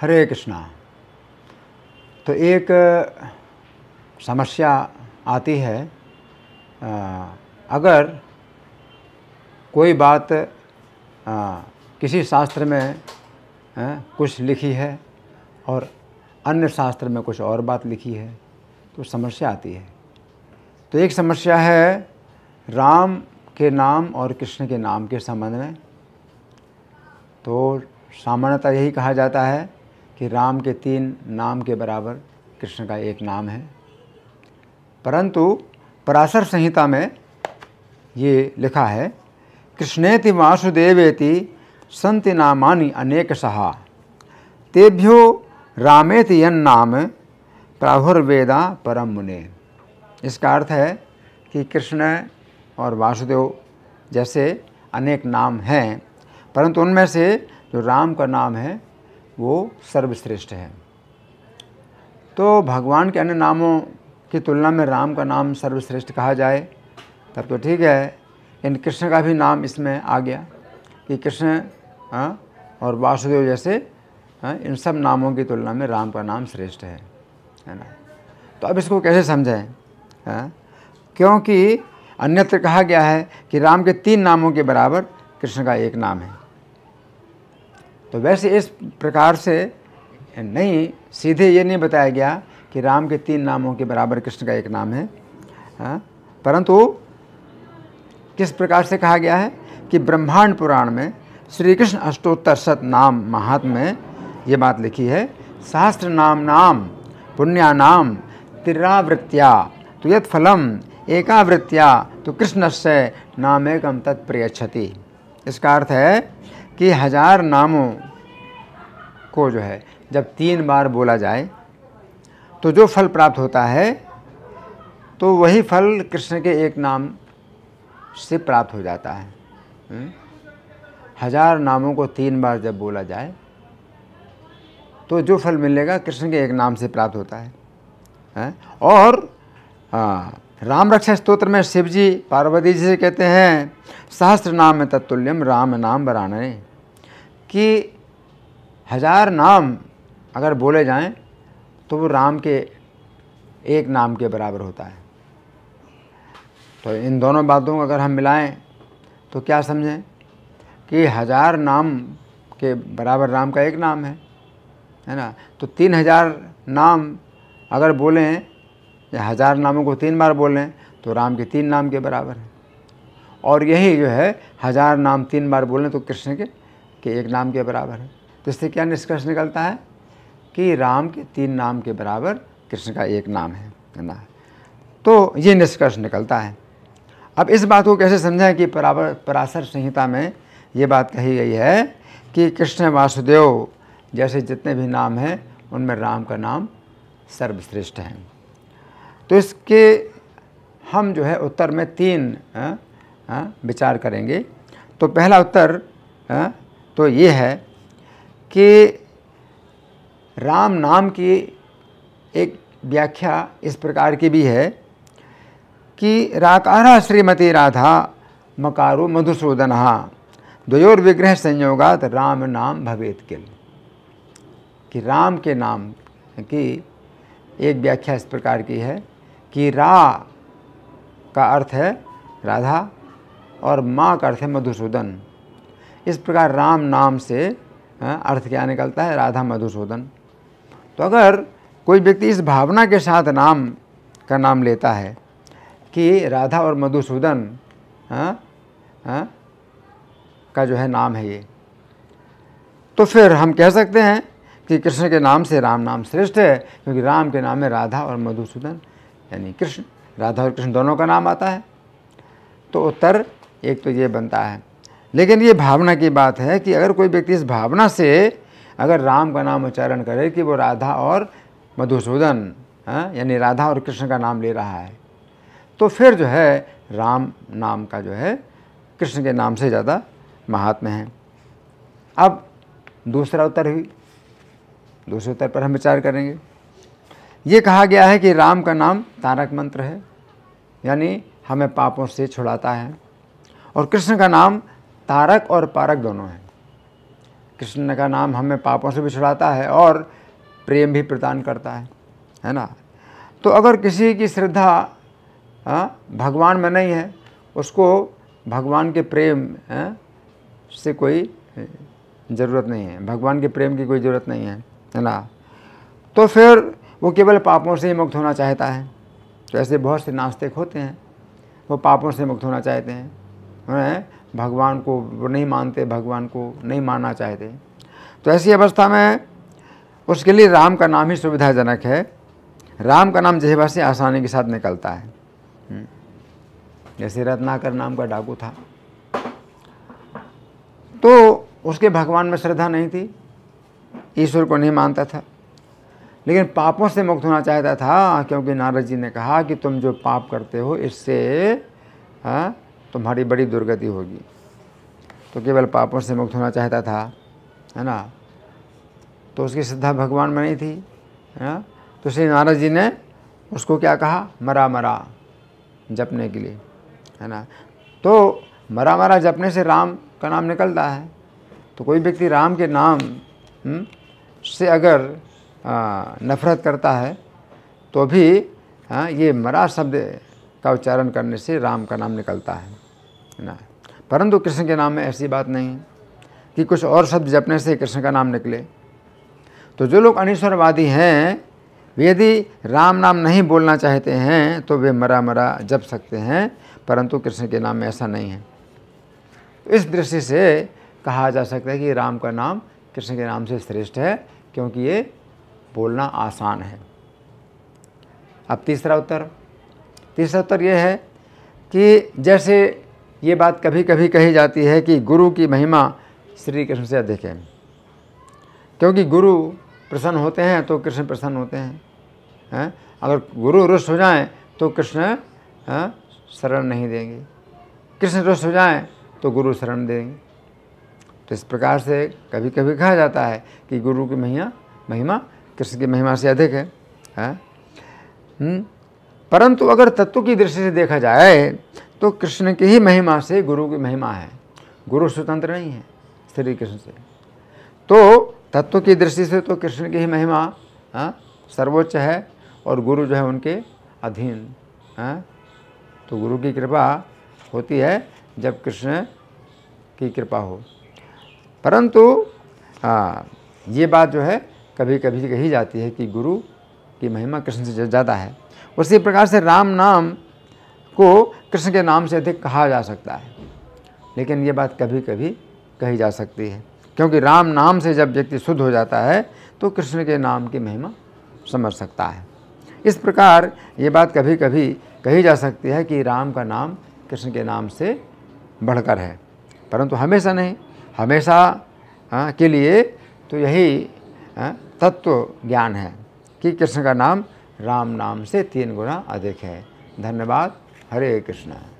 हरे कृष्णा तो एक समस्या आती है अगर कोई बात किसी शास्त्र में कुछ लिखी है और अन्य शास्त्र में कुछ और बात लिखी है तो समस्या आती है तो एक समस्या है राम के नाम और कृष्ण के नाम के संबंध में तो सामान्यतः यही कहा जाता है कि राम के तीन नाम के बराबर कृष्ण का एक नाम है परंतु पराशर संहिता में ये लिखा है कृष्णेति वासुदेवेति संति नामानि अनेक सहा तेभ्यो रामेति यन नाम प्राहुर्वेदा परम मुने इसका अर्थ है कि कृष्ण और वासुदेव जैसे अनेक नाम हैं परंतु उनमें से जो राम का नाम है वो सर्वश्रेष्ठ है तो भगवान के अन्य नामों की तुलना में राम का नाम सर्वश्रेष्ठ कहा जाए तब तो ठीक है इन कृष्ण का भी नाम इसमें आ गया कि कृष्ण हाँ, और वासुदेव जैसे आ, हाँ, इन सब नामों की तुलना में राम का नाम श्रेष्ठ है है ना तो अब इसको कैसे समझें हाँ? क्योंकि अन्यत्र कहा गया है कि राम के तीन नामों के बराबर कृष्ण का एक नाम है तो वैसे इस प्रकार से नहीं सीधे ये नहीं बताया गया कि राम के तीन नामों के बराबर कृष्ण का एक नाम है हाँ? परंतु किस प्रकार से कहा गया है कि ब्रह्मांड पुराण में श्री कृष्ण अष्टोत्तर शत नाम महात्म में ये बात लिखी है शास्त्र नाम नाम पुण्यानाम तिरावृत्या तो यद फलम एकावृत्या तो कृष्णस्य नामेकम तत्प्रियच्छति इसका अर्थ है कि हजार नामों को जो है जब तीन बार बोला जाए तो जो फल प्राप्त होता है तो वही फल कृष्ण के एक नाम से प्राप्त हो जाता है हम्म? हजार नामों को तीन बार जब बोला जाए तो जो फल मिलेगा कृष्ण के एक नाम से प्राप्त होता है, और हाँ, राम रक्षा स्त्रोत्र में शिव जी पार्वती जी से कहते हैं सहस्र नाम तत्तुल्यम राम नाम बराने कि हजार नाम अगर बोले जाएं तो वो राम के एक नाम के बराबर होता है तो इन दोनों बातों को अगर हम मिलाएं तो क्या समझें कि हजार नाम के बराबर राम का एक नाम है है ना तो तीन हजार नाम अगर बोलें या हजार नामों को तीन बार बोलें तो राम के तीन नाम के बराबर है और यही जो है हजार नाम तीन बार बोलें तो कृष्ण के के एक नाम के बराबर है तो इससे क्या निष्कर्ष निकलता है कि राम के तीन नाम के बराबर कृष्ण का एक नाम है ना तो ये निष्कर्ष निकलता है अब इस बात को कैसे समझें कि परावर पराशर संहिता में ये बात कही गई है कि कृष्ण वासुदेव जैसे जितने भी नाम हैं उनमें राम का नाम सर्वश्रेष्ठ है तो इसके हम जो है उत्तर में तीन आ, आ, विचार करेंगे तो पहला उत्तर आ, तो ये है कि राम नाम की एक व्याख्या इस प्रकार की भी है कि राकारा श्रीमती राधा मकारो मधुसूदन द्वयोर विग्रह संयोगात राम नाम भवेत किल कि राम के नाम की एक व्याख्या इस प्रकार की है कि रा का अर्थ है राधा और माँ का अर्थ है मधुसूदन इस प्रकार राम नाम से हाँ, अर्थ क्या निकलता है राधा मधुसूदन तो अगर कोई व्यक्ति इस भावना के साथ नाम का नाम लेता है कि राधा और मधुसूदन हाँ, हाँ, का जो है नाम है ये तो फिर हम कह सकते हैं कि कृष्ण के नाम से राम नाम श्रेष्ठ है क्योंकि राम के नाम में राधा और मधुसूदन यानी कृष्ण राधा और कृष्ण दोनों का नाम आता है तो उत्तर एक तो ये बनता है लेकिन ये भावना की बात है कि अगर कोई व्यक्ति इस भावना से अगर राम का नाम उच्चारण करे कि वो राधा और मधुसूदन हाँ, यानी राधा और कृष्ण का नाम ले रहा है तो फिर जो है राम नाम का जो है कृष्ण के नाम से ज़्यादा महात्म है अब दूसरा उत्तर हुई दूसरे उत्तर पर हम विचार करेंगे ये कहा गया है कि राम का नाम तारक मंत्र है यानी हमें पापों से छुड़ाता है और कृष्ण का नाम तारक और पारक दोनों हैं कृष्ण का नाम हमें पापों से भी छुड़ाता है और प्रेम भी प्रदान करता है है ना तो अगर किसी की श्रद्धा भगवान में नहीं है उसको भगवान के प्रेम से कोई ज़रूरत नहीं है भगवान के प्रेम की कोई ज़रूरत नहीं है है ना तो फिर वो केवल पापों से ही मुक्त होना चाहता है तो ऐसे बहुत से नास्तिक होते हैं वो पापों से मुक्त होना चाहते हैं भगवान को नहीं मानते भगवान को नहीं मानना चाहते तो ऐसी अवस्था में उसके लिए राम का नाम ही सुविधाजनक है राम का नाम जैसे वैसे आसानी के साथ निकलता है हम्म। जैसे रत्नाकर नाम का डाकू था तो उसके भगवान में श्रद्धा नहीं थी ईश्वर को नहीं मानता था लेकिन पापों से मुक्त होना चाहता था क्योंकि नारद जी ने कहा कि तुम जो पाप करते हो इससे हाँ, तुम्हारी बड़ी दुर्गति होगी तो केवल पापों से मुक्त होना चाहता था है ना तो उसकी श्रद्धा भगवान में नहीं थी है ना तो श्री नारद जी ने उसको क्या कहा मरा मरा जपने के लिए है ना तो मरा मरा जपने से राम का नाम निकलता है तो कोई व्यक्ति राम के नाम हुँ? हम्म, से अगर आ, नफरत करता है तो भी हाँ, ये मरा शब्द का उच्चारण करने से राम का नाम निकलता है ना परंतु कृष्ण के नाम में ऐसी बात नहीं कि कुछ और शब्द जपने से कृष्ण का नाम निकले तो जो लोग अनिश्वरवादी हैं वे यदि राम नाम नहीं बोलना चाहते हैं तो वे मरा मरा जप सकते हैं परंतु कृष्ण के नाम में ऐसा नहीं है इस दृष्टि से कहा जा सकता है कि राम का नाम कृष्ण के नाम से श्रेष्ठ है क्योंकि ये बोलना आसान है अब तीसरा उत्तर तीसरा उत्तर यह है कि जैसे ये बात कभी कभी कही जाती है कि गुरु की महिमा श्री कृष्ण से अधिक है क्योंकि गुरु प्रसन्न होते हैं तो कृष्ण प्रसन्न होते हैं है? अगर गुरु रुष्ट हो जाएं तो कृष्ण शरण नहीं देंगे कृष्ण रुष्ट हो जाएं तो गुरु शरण देंगे तो इस प्रकार से कभी कभी कहा जाता है कि गुरु की महिमा महिमा कृष्ण की महिमा से अधिक है, है? हम्म? परंतु अगर तत्व की दृष्टि से देखा जाए तो कृष्ण की ही महिमा से गुरु की महिमा है गुरु स्वतंत्र नहीं है श्री कृष्ण से तो तत्व की दृष्टि से तो कृष्ण की ही महिमा आ, हाँ, सर्वोच्च है और गुरु जो है उनके अधीन आ, हाँ। तो गुरु की कृपा होती है जब कृष्ण की कृपा हो परंतु आ, हाँ, ये बात जो है कभी कभी कही जाती है कि गुरु की महिमा कृष्ण से ज़्यादा है उसी प्रकार से राम नाम को कृष्ण के नाम से अधिक कहा जा सकता है लेकिन ये बात कभी कभी कही जा सकती है क्योंकि राम नाम से जब व्यक्ति शुद्ध हो जाता है तो कृष्ण के नाम की महिमा समझ सकता है इस प्रकार ये बात कभी कभी कही जा सकती है कि राम का नाम कृष्ण के नाम से बढ़कर है परंतु हमेशा नहीं हमेशा आ, हाँ, के लिए तो यही हाँ, तत्व ज्ञान है कि कृष्ण का नाम राम नाम से तीन गुना अधिक है धन्यवाद हरे कृष्णा